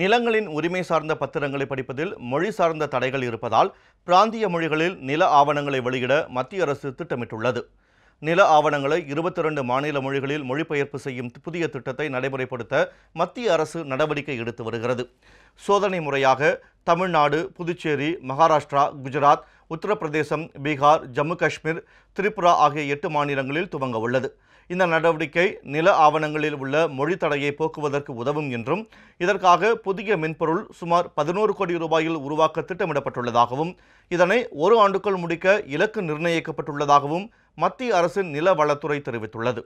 நிலங்களின் உரிமை சார்ந்த பத்திரங்களை படிப்பதில் மொழி சார்ந்த தடைகள் இருப்பதால் பிராந்திய மொழிகளில் நில ஆவணங்களை வெளியிட மத்திய அரசு திட்டமிட்டுள்ளது நில ஆவணங்களை இருபத்தி இரண்டு மாநில மொழிகளில் மொழிபெயர்ப்பு செய்யும் புதிய திட்டத்தை நடைமுறைப்படுத்த மத்திய அரசு நடவடிக்கை எடுத்து வருகிறது சோதனை முறையாக தமிழ்நாடு புதுச்சேரி மகாராஷ்டிரா குஜராத் உத்தரப்பிரதேசம் பீகார் ஜம்மு காஷ்மீர் திரிபுரா ஆகிய எட்டு மாநிலங்களில் துவங்க உள்ளது இந்த நடவடிக்கை நில ஆவணங்களில் உள்ள மொழி தடையை போக்குவதற்கு உதவும் என்றும் இதற்காக புதிய மென்பொருள் சுமார் பதினோரு கோடி ரூபாயில் உருவாக்க திட்டமிடப்பட்டுள்ளதாகவும் இதனை ஒரு ஆண்டுக்குள் முடிக்க இலக்கு நிர்ணயிக்கப்பட்டுள்ளதாகவும் மத்திய அரசின் நில வளத்துறை தெரிவித்துள்ளது